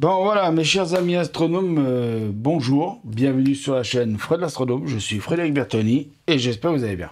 Bon voilà, mes chers amis astronomes, euh, bonjour, bienvenue sur la chaîne Fred l'astronome, je suis Frédéric Bertoni et j'espère que vous allez bien.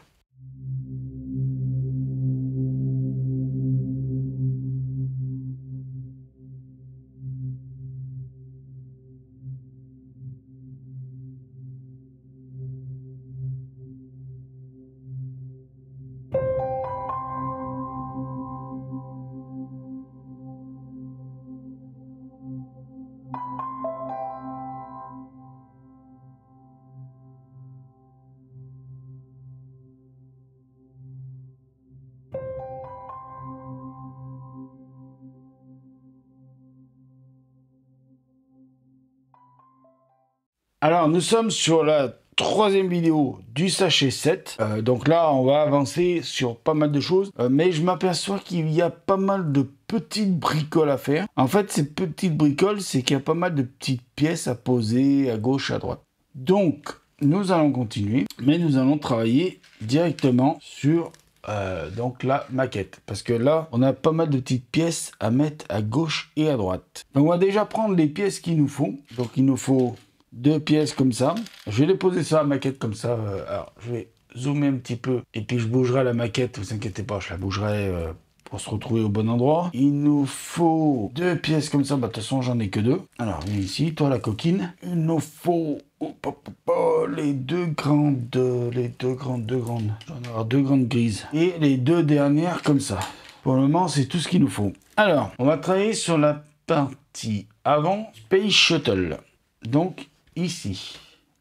Alors, nous sommes sur la troisième vidéo du sachet 7. Euh, donc là, on va avancer sur pas mal de choses. Euh, mais je m'aperçois qu'il y a pas mal de petites bricoles à faire. En fait, ces petites bricoles, c'est qu'il y a pas mal de petites pièces à poser à gauche, à droite. Donc, nous allons continuer. Mais nous allons travailler directement sur... Euh, donc la maquette parce que là on a pas mal de petites pièces à mettre à gauche et à droite donc on va déjà prendre les pièces qu'il nous faut donc il nous faut deux pièces comme ça. Je vais les poser sur la maquette comme ça. Euh, alors, je vais zoomer un petit peu et puis je bougerai la maquette. Vous inquiétez pas, je la bougerai euh, pour se retrouver au bon endroit. Il nous faut deux pièces comme ça. Bah, de toute façon, j'en ai que deux. Alors, viens ici, toi la coquine. Il nous faut oh, les deux grandes, euh, les deux grandes, deux grandes. J'en aurai deux grandes grises. Et les deux dernières comme ça. Pour le moment, c'est tout ce qu'il nous faut. Alors, on va travailler sur la partie avant Space Shuttle. Donc, ici,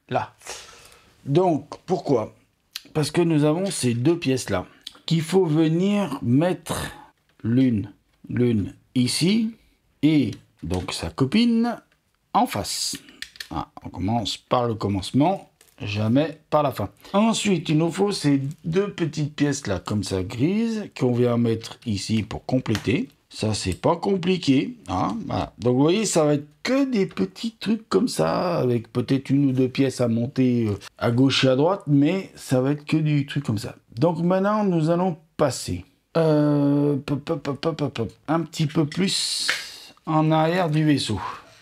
là. Donc, pourquoi Parce que nous avons ces deux pièces-là, qu'il faut venir mettre l'une, l'une ici, et donc sa copine en face. Ah, on commence par le commencement, jamais par la fin. Ensuite, il nous faut ces deux petites pièces-là, comme ça, grise qu'on vient mettre ici pour compléter. Ça, c'est pas compliqué. Hein, Donc, vous voyez, ça va être que des petits trucs comme ça, avec peut-être une ou deux pièces à monter euh, à gauche et à droite, mais ça va être que du truc comme ça. Donc, maintenant, nous allons passer euh, un petit peu plus en arrière du vaisseau.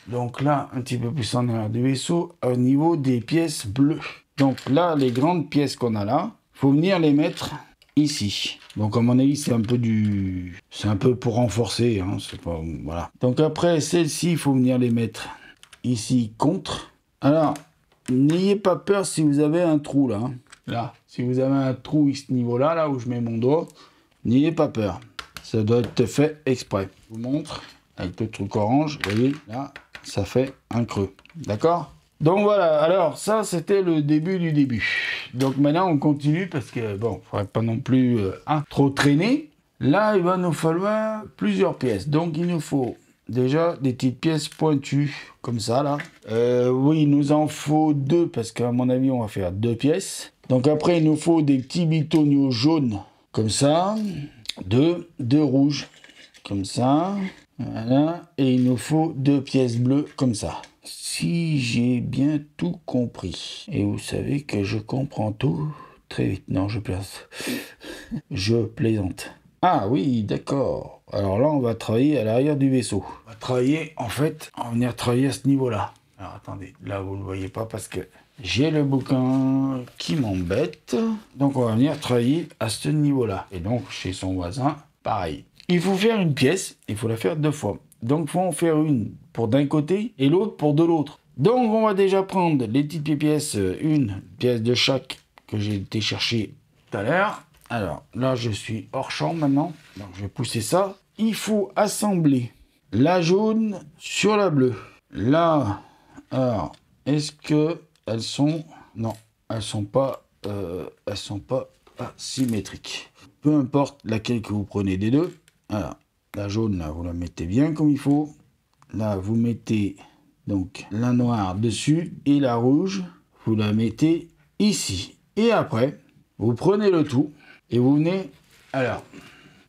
Donc là, un petit peu plus en arrière du vaisseau, au niveau des pièces bleues. Donc là, les grandes pièces qu'on a là, faut venir les mettre ici. Donc à mon avis, c'est un peu du... C'est un peu pour renforcer, hein, c'est pas... Voilà. Donc après, celle-ci, il faut venir les mettre ici, contre. Alors, n'ayez pas peur si vous avez un trou, là. Hein. Là, si vous avez un trou à ce niveau-là, là où je mets mon doigt, n'ayez pas peur. Ça doit être fait exprès. Je vous montre, avec le truc orange, vous voyez, là, ça fait un creux. D'accord donc voilà, alors ça c'était le début du début. Donc maintenant on continue parce que bon, il faudrait pas non plus euh, hein, trop traîner. Là il va nous falloir plusieurs pièces. Donc il nous faut déjà des petites pièces pointues comme ça là. Euh, oui, il nous en faut deux parce qu'à mon avis on va faire deux pièces. Donc après il nous faut des petits bitonios jaunes comme ça. Deux, deux rouges comme ça. Voilà. Et il nous faut deux pièces bleues comme ça si j'ai bien tout compris. Et vous savez que je comprends tout très vite. Non, je plaisante. je plaisante. Ah oui, d'accord. Alors là, on va travailler à l'arrière du vaisseau. On va travailler, en fait, on va venir travailler à ce niveau-là. Alors attendez, là, vous ne le voyez pas parce que j'ai le bouquin qui m'embête. Donc on va venir travailler à ce niveau-là. Et donc, chez son voisin, pareil. Il faut faire une pièce, il faut la faire deux fois. Donc, faut en faire une pour d'un côté et l'autre pour de l'autre. Donc, on va déjà prendre les petites pièces, euh, une pièce de chaque que j'ai été chercher tout à l'heure. Alors, là, je suis hors champ maintenant. Donc, je vais pousser ça. Il faut assembler la jaune sur la bleue. Là, alors, est-ce que elles sont... Non, elles sont pas... Euh, elles sont pas asymétriques. Peu importe laquelle que vous prenez des deux, alors, La jaune, là, vous la mettez bien comme il faut. Là, vous mettez donc la noire dessus et la rouge, vous la mettez ici. Et après, vous prenez le tout et vous venez... Alors,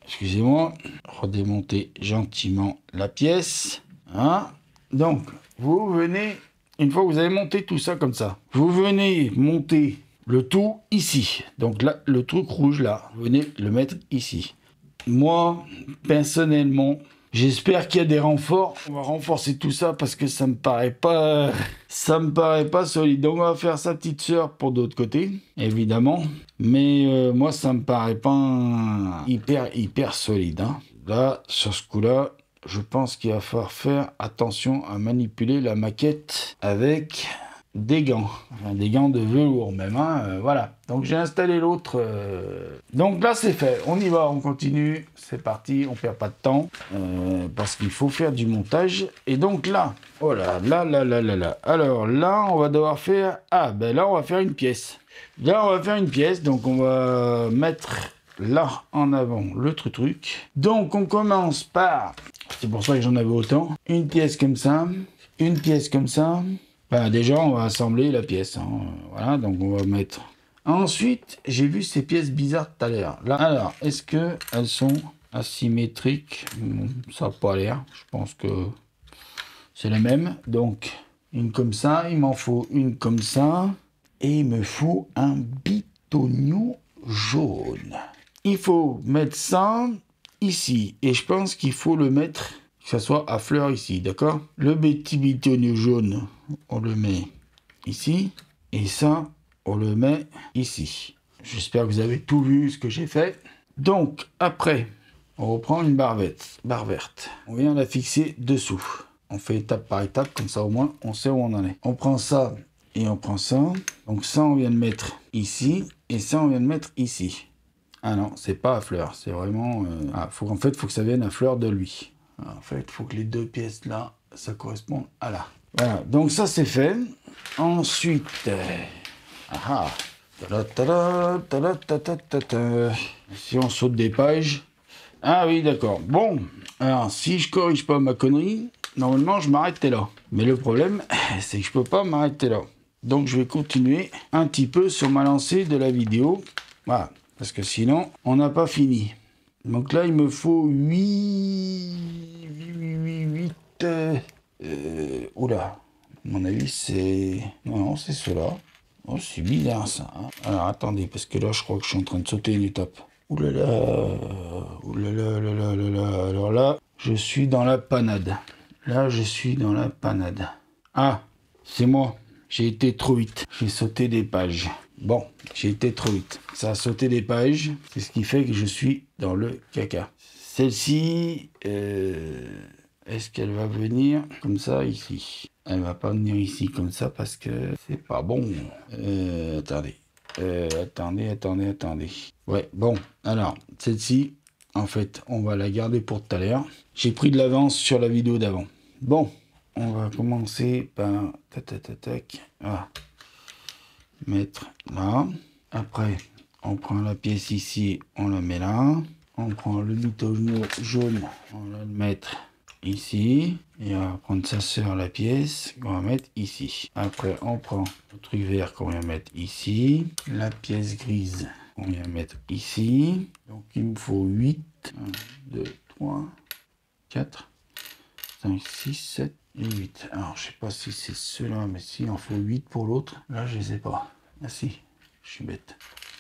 excusez-moi, redémonter gentiment la pièce. Hein donc, vous venez, une fois que vous avez monté tout ça comme ça, vous venez monter le tout ici. Donc là, le truc rouge là, vous venez le mettre ici. Moi, personnellement, J'espère qu'il y a des renforts. On va renforcer tout ça parce que ça me paraît pas, ça me paraît pas solide. Donc on va faire sa petite sœur pour d'autres côtés, évidemment. Mais euh, moi ça me paraît pas hyper hyper solide. Hein. Là sur ce coup-là, je pense qu'il va falloir faire attention à manipuler la maquette avec des gants, des gants de velours même, hein, euh, voilà. Donc j'ai installé l'autre. Euh, donc là c'est fait, on y va, on continue, c'est parti, on perd pas de temps euh, parce qu'il faut faire du montage. Et donc là, oh là, là, là, là, là, Alors là, on va devoir faire, ah ben là on va faire une pièce. Là on va faire une pièce, donc on va mettre là en avant l'autre truc truc. Donc on commence par, c'est pour ça que j'en avais autant, une pièce comme ça, une pièce comme ça, bah, déjà, on va assembler la pièce. Hein. Voilà, donc on va mettre. Ensuite, j'ai vu ces pièces bizarres tout à l'heure. alors, est-ce que elles sont asymétriques Ça n'a pas l'air. Je pense que c'est la même. Donc, une comme ça, il m'en faut une comme ça. Et il me faut un bitonio jaune. Il faut mettre ça ici. Et je pense qu'il faut le mettre que ça soit à fleur ici, d'accord Le bétibitone jaune, on le met ici. Et ça, on le met ici. J'espère que vous avez tout vu ce que j'ai fait. Donc, après, on reprend une barre verte. verte. On vient la fixer dessous. On fait étape par étape, comme ça au moins on sait où on en est. On prend ça et on prend ça. Donc ça, on vient de mettre ici. Et ça, on vient de mettre ici. Ah non, c'est pas à fleur. C'est vraiment... Euh, ah, en fait, faut que ça vienne à fleur de lui. En fait, il faut que les deux pièces là, ça corresponde à là. Voilà, donc ça c'est fait. Ensuite, ah, si on saute des pages. Ah oui, d'accord. Bon, alors si je corrige pas ma connerie, normalement je m'arrêterai là. Mais le problème, c'est que je peux pas m'arrêter là. Donc je vais continuer un petit peu sur ma lancée de la vidéo. Voilà, parce que sinon, on n'a pas fini. Donc là, il me faut 8... 8... Euh, oula. mon avis, c'est... Non, non, c'est cela. Oh, c'est bizarre, ça. Hein. Alors, attendez, parce que là, je crois que je suis en train de sauter une étape. Oulala... là Alors là, je suis dans la panade. Là, je suis dans la panade. Ah, c'est moi. J'ai été trop vite. J'ai sauté des pages. Bon, j'ai été trop vite. Ça a sauté des pages, c'est ce qui fait que je suis dans le caca. Celle-ci, euh, est-ce qu'elle va venir comme ça ici Elle va pas venir ici comme ça parce que c'est pas bon. Euh, attendez. Euh, attendez, attendez, attendez. Ouais, bon, alors, celle-ci, en fait, on va la garder pour tout à l'heure. J'ai pris de l'avance sur la vidéo d'avant. Bon, on va commencer par... Ah mettre là. Après, on prend la pièce ici, on la met là. On prend le bouton jaune, on va le mettre ici. Et on va prendre sa sœur la pièce qu'on va mettre ici. Après, on prend le truc vert qu'on vient mettre ici. La pièce grise qu'on vient mettre ici. Donc, il me faut 8. 1, 2, 3, 4, 5, 6, 7, 8. Alors, je sais pas si c'est cela, mais si, on en faut 8 pour l'autre. Là, je les ai pas. Ah si, je suis bête.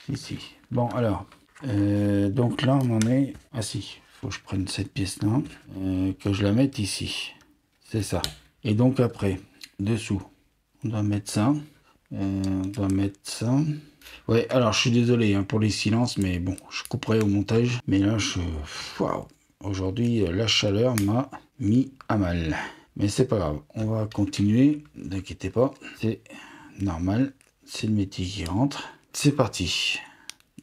Si, si. Bon, alors, euh, donc là, on en est... Ah si, faut que je prenne cette pièce-là, euh, que je la mette ici. C'est ça. Et donc après, dessous, on doit mettre ça. Euh, on doit mettre ça. Ouais, alors je suis désolé hein, pour les silences, mais bon, je couperai au montage. Mais là, je... Waouh Aujourd'hui, la chaleur m'a mis à mal. Mais c'est pas grave, on va continuer, n'inquiétez pas, c'est normal, c'est le métier qui rentre. C'est parti.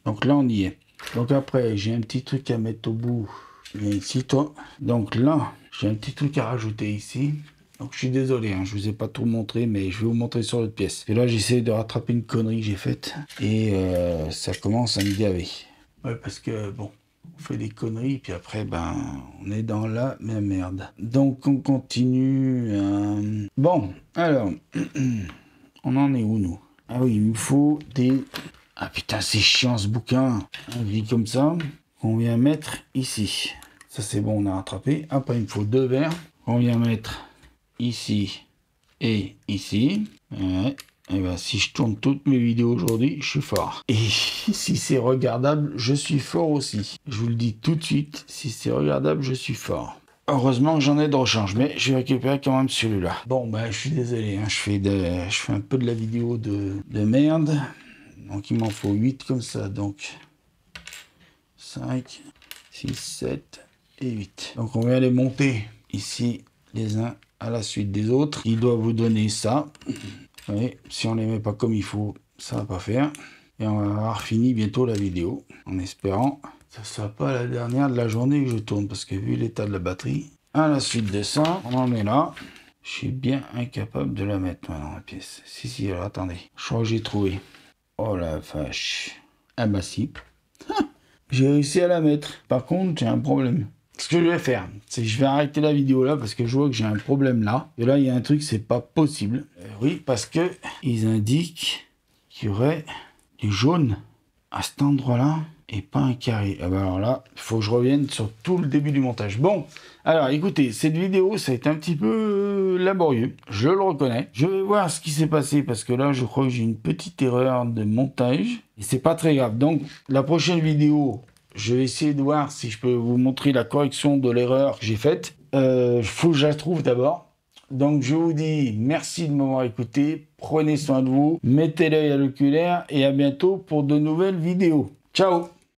Donc là, on y est. Donc après, j'ai un petit truc à mettre au bout. viens ici, toi. Donc là, j'ai un petit truc à rajouter ici. Donc je suis désolé, hein, je vous ai pas tout montré, mais je vais vous montrer sur l'autre pièce. Et là, j'essaie de rattraper une connerie que j'ai faite. Et euh, ça commence à me gaver. Ouais, parce que bon, on fait des conneries, puis après, ben, on est dans la même merde. Donc, on continue. Euh, bon, alors, on en est où, nous Ah oui, il me faut des... Ah putain, c'est chiant, ce bouquin Un vit comme ça, on vient mettre ici. Ça, c'est bon, on a rattrapé. Après, il me faut deux verres, on vient mettre ici et ici. Ouais. Et eh ben, si je tourne toutes mes vidéos aujourd'hui, je suis fort. Et si c'est regardable, je suis fort aussi. Je vous le dis tout de suite, si c'est regardable, je suis fort. Heureusement que j'en ai de rechange, mais je vais récupérer quand même celui-là. Bon, ben, je suis désolé, hein, je, fais je fais un peu de la vidéo de, merde. Donc, il m'en faut 8 comme ça. Donc, 5, 6, 7 et 8. Donc, on va les monter ici, les uns à la suite des autres. Il doit vous donner ça si on les met pas comme il faut, ça va pas faire. Et on va avoir fini bientôt la vidéo, en espérant que ce soit pas la dernière de la journée que je tourne, parce que vu l'état de la batterie, à la suite de ça, on en est là. Je suis bien incapable de la mettre maintenant, la pièce. Si, si, alors attendez. Je crois que j'ai trouvé. Oh la vache. Ah bah j'ai réussi à la mettre. Par contre, j'ai un problème ce que je vais faire, c'est que je vais arrêter la vidéo là parce que je vois que j'ai un problème là. Et là, il y a un truc, c'est pas possible. Euh, oui, parce que ils indiquent qu'il y aurait du jaune à cet endroit-là et pas un carré. Ah bah alors là, il faut que je revienne sur tout le début du montage. Bon, alors écoutez, cette vidéo, ça a été un petit peu euh, laborieux, je le reconnais. Je vais voir ce qui s'est passé parce que là, je crois que j'ai une petite erreur de montage. Et c'est pas très grave. Donc, la prochaine vidéo, je vais essayer de voir si je peux vous montrer la correction de l'erreur que j'ai faite. Il euh, faut que je la trouve d'abord. Donc je vous dis merci de m'avoir écouté, prenez soin de vous, mettez l'œil à l'oculaire et à bientôt pour de nouvelles vidéos. Ciao